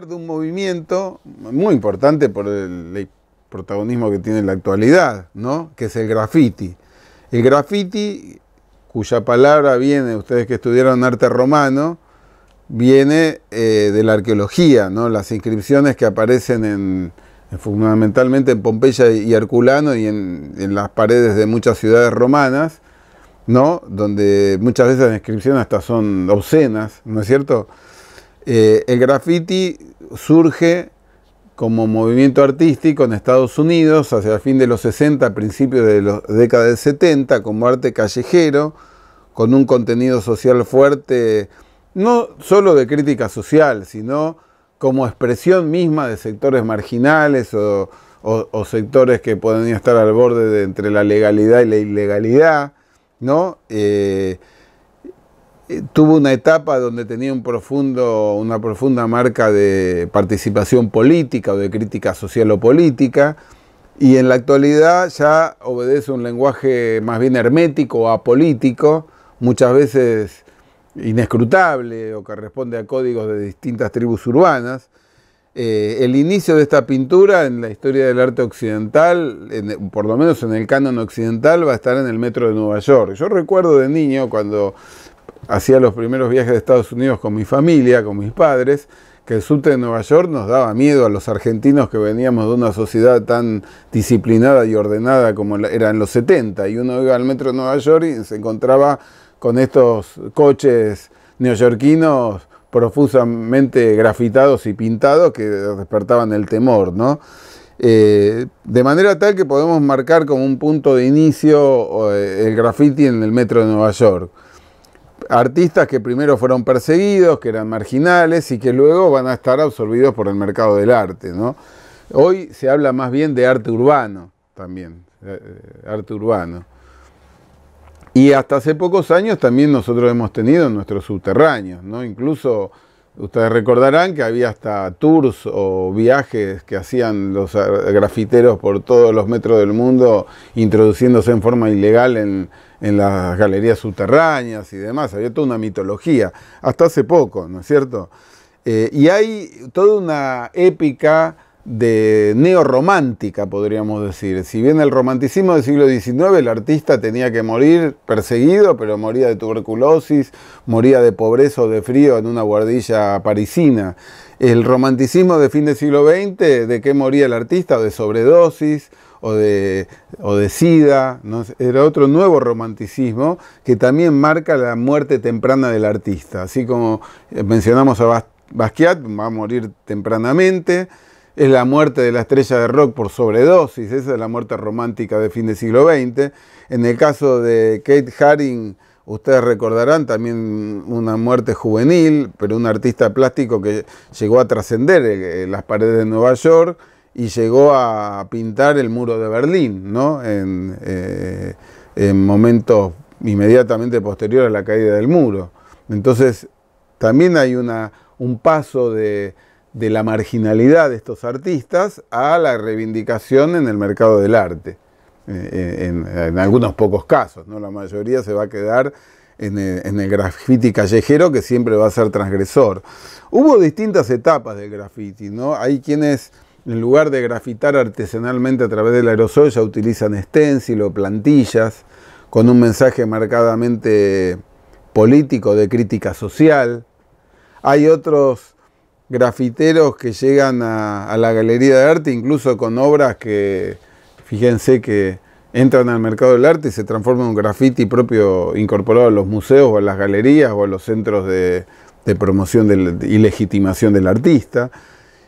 de un movimiento muy importante por el protagonismo que tiene en la actualidad, ¿no? Que es el graffiti. El graffiti, cuya palabra viene, ustedes que estudiaron arte romano, viene eh, de la arqueología, ¿no? Las inscripciones que aparecen en, fundamentalmente en Pompeya y Herculano y en, en, las paredes de muchas ciudades romanas, ¿no? Donde muchas veces las inscripciones hasta son obscenas, ¿no es cierto? Eh, el graffiti surge como movimiento artístico en Estados Unidos hacia el fin de los 60, principios de la década del 70, como arte callejero, con un contenido social fuerte, no solo de crítica social, sino como expresión misma de sectores marginales o, sectores que podrían estar al borde entre la legalidad y la ilegalidad, ¿no? Eh, eh, tuvo una etapa donde tenía una profunda marca de participación política o de crítica social o política, y en la actualidad ya obedece un lenguaje más bien hermético o apolítico, muchas veces inescrutable o que responde a códigos de distintas tribus urbanas. Eh, el inicio de esta pintura en la historia del arte occidental, por lo menos en el canon occidental, va a estar en el metro de Nueva York. Yo recuerdo de niño cuando hacía los primeros viajes de Estados Unidos con mi familia, con mis padres, que el subte de Nueva York nos daba miedo a los argentinos que veníamos de una sociedad tan disciplinada y ordenada como era en los 70. Y uno iba al metro de Nueva York y se encontraba con estos coches neoyorquinos profusamente grafitados y pintados que despertaban el temor, ¿no? Eh, de manera tal que podemos marcar como un punto de inicio eh, el graffiti en el metro de Nueva York artistas que primero fueron perseguidos, que eran marginales y que luego van a estar absorbidos por el mercado del arte. ¿no? Hoy se habla más bien de arte urbano también, eh, eh, arte urbano. Y hasta hace pocos años también nosotros hemos tenido nuestros subterráneos, ¿no? incluso Ustedes recordarán que había hasta tours o viajes que hacían los eh, grafiteros por todos los metros del mundo, introduciéndose en forma ilegal en, las galerías subterráneas y demás. Había toda una mitología, hasta hace poco, ¿no es cierto? Eh, y hay toda una épica de neorromántica, podríamos decir. Si bien el romanticismo del siglo XIX, el artista tenía que morir perseguido, pero moría de tuberculosis, moría de pobreza o de frío en una guardilla parisina. El romanticismo de fin del siglo XX, ¿de qué moría el artista? de sobredosis, o de, o de sida. Era otro nuevo romanticismo que también marca la muerte temprana del artista. Así como eh, mencionamos a Basquiat, va a morir tempranamente es la muerte de la estrella de rock por sobredosis, esa es la muerte romántica de fin de siglo XX. En el caso de Kate Haring, ustedes recordarán también una muerte juvenil, pero un artista plástico que llegó a trascender eh, eh, las paredes de Nueva York y llegó a pintar el muro de Berlín, ¿no? Eh, en, momentos inmediatamente posteriores a la caída del muro. Entonces, también hay una, un paso de de la marginalidad de estos artistas a la reivindicación en el mercado del arte. Eh, eh, en, algunos pocos casos, ¿no? la mayoría se va a quedar en el, graffiti callejero que siempre va a ser transgresor. Hubo distintas etapas del graffiti, ¿no? Hay quienes en lugar de grafitar artesanalmente a través del aerosol ya utilizan stencil o plantillas con un mensaje marcadamente político de crítica social. Hay otros grafiteros que llegan a, la galería de arte, incluso con obras que, fíjense que entran al mercado del arte y se transforman en un graffiti propio incorporado a los museos o a las galerías o a los centros de, promoción y legitimación del artista.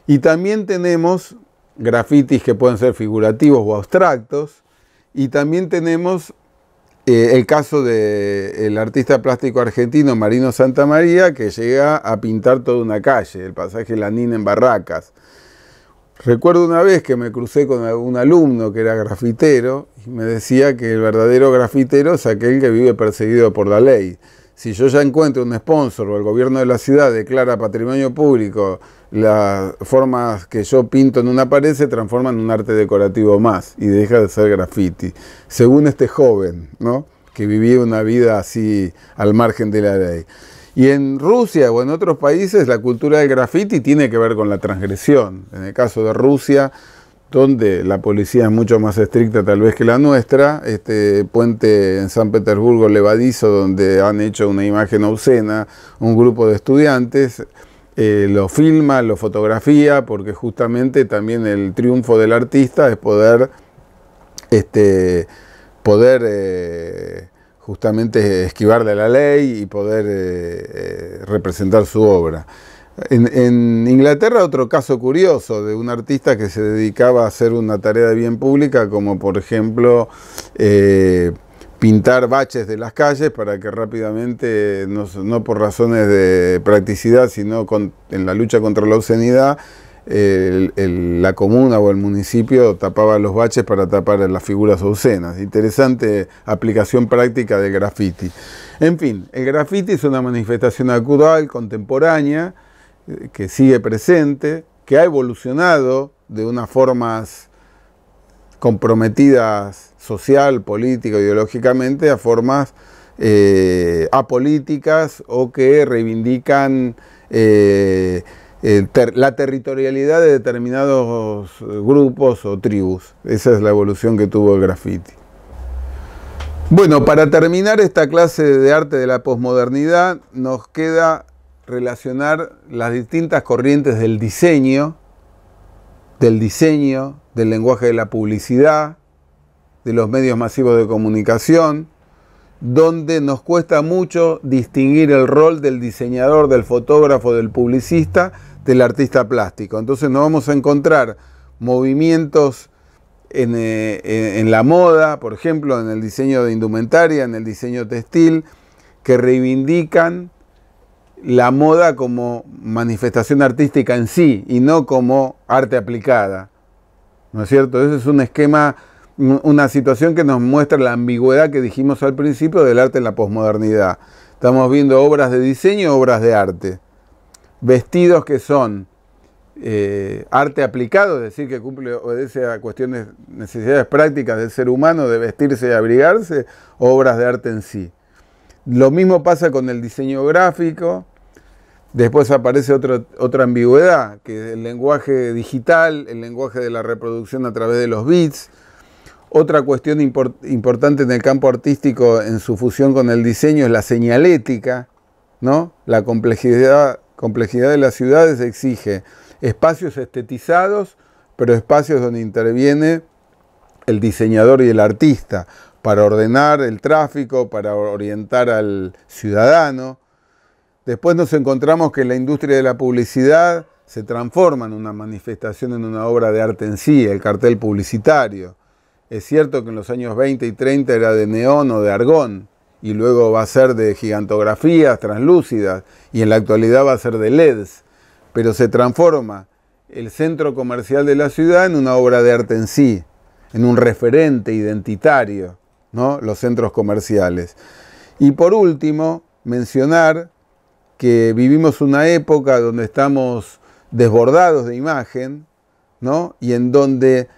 Y también tenemos grafitis que pueden ser figurativos o abstractos, y también tenemos eh, el caso del artista plástico argentino Marino Santa María, que llega a pintar toda una calle, el pasaje Nina en Barracas. Recuerdo una vez que me crucé con un alumno que era grafitero y me decía que el verdadero grafitero es aquel que vive perseguido por la ley. Si yo ya encuentro un sponsor o el gobierno de la ciudad declara patrimonio público las formas que yo pinto en una pared se transforman en un arte decorativo más y deja de ser graffiti. Según este joven, ¿no? que vivía una vida así al margen de la ley. Y en Rusia o en otros países la cultura del graffiti tiene que ver con la transgresión. En el caso de Rusia, donde la policía es mucho más estricta tal vez que la nuestra, este puente en San Petersburgo levadizo donde han hecho una imagen obscena, un grupo de estudiantes eh, lo filma, lo fotografía, porque justamente también el triunfo del artista es poder, este, poder eh, justamente esquivar de la ley y poder eh, representar su obra. En, Inglaterra otro caso curioso de un artista que se dedicaba a hacer una tarea de bien pública, como por ejemplo pintar baches de las calles para que rápidamente, no, por razones de practicidad, sino en la lucha contra la obscenidad, la comuna o el municipio tapaba los baches para tapar las figuras obscenas. Interesante aplicación práctica del graffiti. En fin, el graffiti es una manifestación actual, contemporánea, eh, que sigue presente, que ha evolucionado de unas formas comprometidas social, política, ideológicamente, a formas eh, apolíticas o que reivindican eh, eh, la territorialidad de determinados grupos o tribus. Esa es la evolución que tuvo el graffiti. Bueno, para terminar esta clase de arte de la posmodernidad, nos queda relacionar las distintas corrientes del diseño del diseño, del lenguaje de la publicidad, de los medios masivos de comunicación, donde nos cuesta mucho distinguir el rol del diseñador, del fotógrafo, del publicista, del artista plástico. Entonces nos vamos a encontrar movimientos en, eh, en, la moda, por ejemplo, en el diseño de indumentaria, en el diseño textil, que reivindican la moda como manifestación artística en sí y no como arte aplicada. ¿No es cierto? Ese es un esquema, una situación que nos muestra la ambigüedad que dijimos al principio del arte en la posmodernidad. Estamos viendo obras de diseño, obras de arte. Vestidos que son eh, arte aplicado, es decir, que cumple, obedece a cuestiones, necesidades prácticas del ser humano de vestirse y abrigarse, obras de arte en sí. Lo mismo pasa con el diseño gráfico, Después aparece otra, otra ambigüedad, que es el lenguaje digital, el lenguaje de la reproducción a través de los bits. Otra cuestión importante en el campo artístico en su fusión con el diseño es la señalética, ¿no? La complejidad, complejidad de las ciudades exige espacios estetizados, pero espacios donde interviene el diseñador y el artista para ordenar el tráfico, para orientar al ciudadano. Después nos encontramos que la industria de la publicidad se transforma en una manifestación, en una obra de arte en sí, el cartel publicitario. Es cierto que en los años 20 y 30 era de neón o de argón, y luego va a ser de gigantografías translúcidas, y en la actualidad va a ser de LEDs, pero se transforma el centro comercial de la ciudad en una obra de arte en sí, en un referente identitario, ¿no? los centros comerciales. Y por último, mencionar que vivimos una época donde estamos desbordados de imagen, ¿no? Y en donde,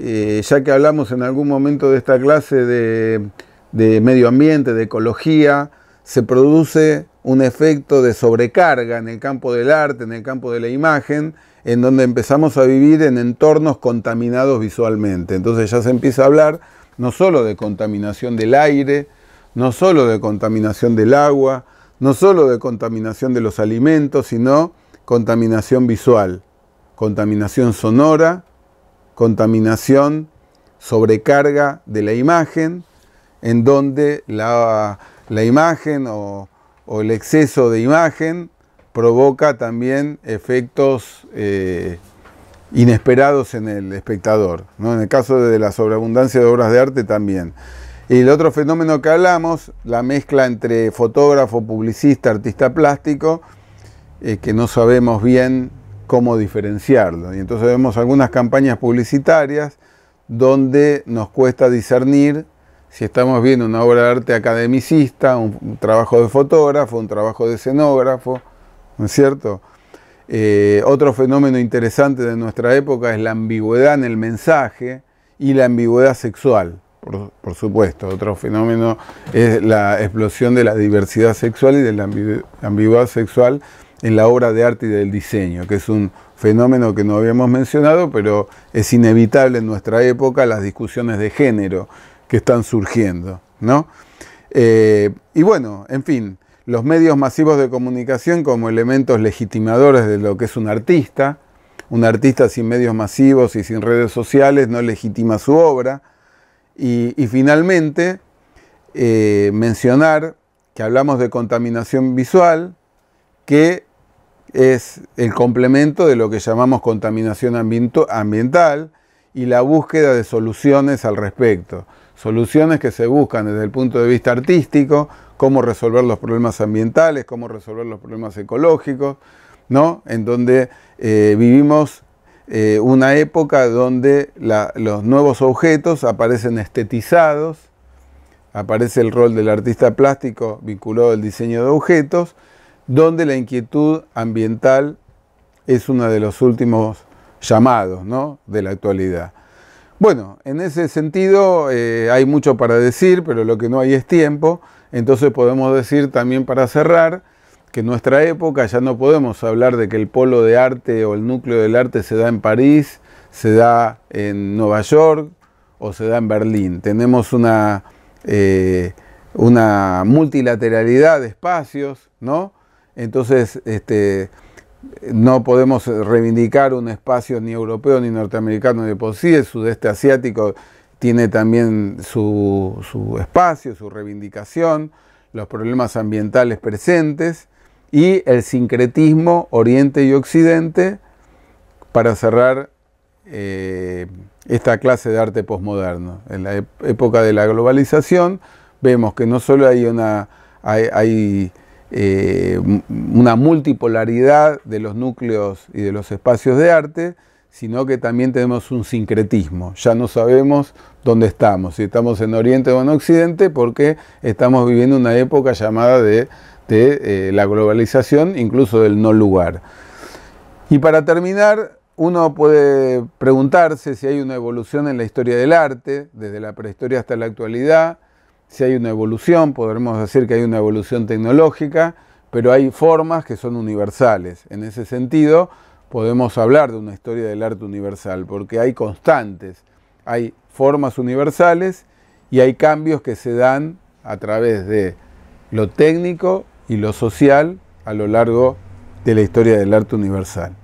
eh, ya que hablamos en algún momento de esta clase de, de medio ambiente, de ecología, se produce un efecto de sobrecarga en el campo del arte, en el campo de la imagen, en donde empezamos a vivir en entornos contaminados visualmente. Entonces ya se empieza a hablar no solo de contaminación del aire, no solo de contaminación del agua, no solo de contaminación de los alimentos, sino contaminación visual, contaminación sonora, contaminación, sobrecarga de la imagen, en donde la, imagen o, el exceso de imagen provoca también efectos eh, inesperados en el espectador. ¿no? En el caso de la sobreabundancia de obras de arte también el otro fenómeno que hablamos, la mezcla entre fotógrafo, publicista, artista plástico, que no sabemos bien cómo diferenciarlo. Y entonces vemos algunas campañas publicitarias donde nos cuesta discernir si estamos viendo una obra de arte academicista, un, trabajo de fotógrafo, un trabajo de escenógrafo, ¿no es cierto? Eh, otro fenómeno interesante de nuestra época es la ambigüedad en el mensaje y la ambigüedad sexual por, supuesto. Otro fenómeno es la explosión de la diversidad sexual y de la ambigüedad sexual en la obra de arte y del diseño, que es un fenómeno que no habíamos mencionado, pero es inevitable en nuestra época las discusiones de género que están surgiendo. ¿no? Eh, y bueno, en fin, los medios masivos de comunicación como elementos legitimadores de lo que es un artista, un artista sin medios masivos y sin redes sociales no legitima su obra, y, finalmente, eh, mencionar que hablamos de contaminación visual, que es el complemento de lo que llamamos contaminación ambiental y la búsqueda de soluciones al respecto. Soluciones que se buscan desde el punto de vista artístico, cómo resolver los problemas ambientales, cómo resolver los problemas ecológicos, ¿no? En donde eh, vivimos eh, una época donde los nuevos objetos aparecen estetizados, aparece el rol del artista plástico vinculado al diseño de objetos, donde la inquietud ambiental es uno de los últimos llamados de la actualidad. Bueno, en ese sentido eh, hay mucho para decir, pero lo que no hay es tiempo, entonces podemos decir también para cerrar, que en nuestra época ya no podemos hablar de que el polo de arte o el núcleo del arte se da en París, se da en Nueva York o se da en Berlín. Tenemos una, eh, una multilateralidad de espacios, ¿no? Entonces, este, no podemos reivindicar un espacio ni europeo ni norteamericano de por sí, el sudeste asiático tiene también su, su espacio, su reivindicación, los problemas ambientales presentes, y el sincretismo Oriente y Occidente para cerrar eh, esta clase de arte posmoderno. En la época de la globalización vemos que no solo hay una, hay, eh, una multipolaridad de los núcleos y de los espacios de arte, sino que también tenemos un sincretismo. Ya no sabemos dónde estamos, si estamos en Oriente o en Occidente, porque estamos viviendo una época llamada de de eh, la globalización, incluso del no lugar. Y para terminar, uno puede preguntarse si hay una evolución en la historia del arte, desde la prehistoria hasta la actualidad, si hay una evolución, podremos decir que hay una evolución tecnológica, pero hay formas que son universales. En ese sentido, podemos hablar de una historia del arte universal, porque hay constantes, hay formas universales y hay cambios que se dan a través de lo técnico y lo social a lo largo de la historia del arte universal.